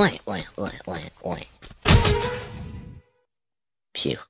Ой, ой, ой, ой, ой. Псих.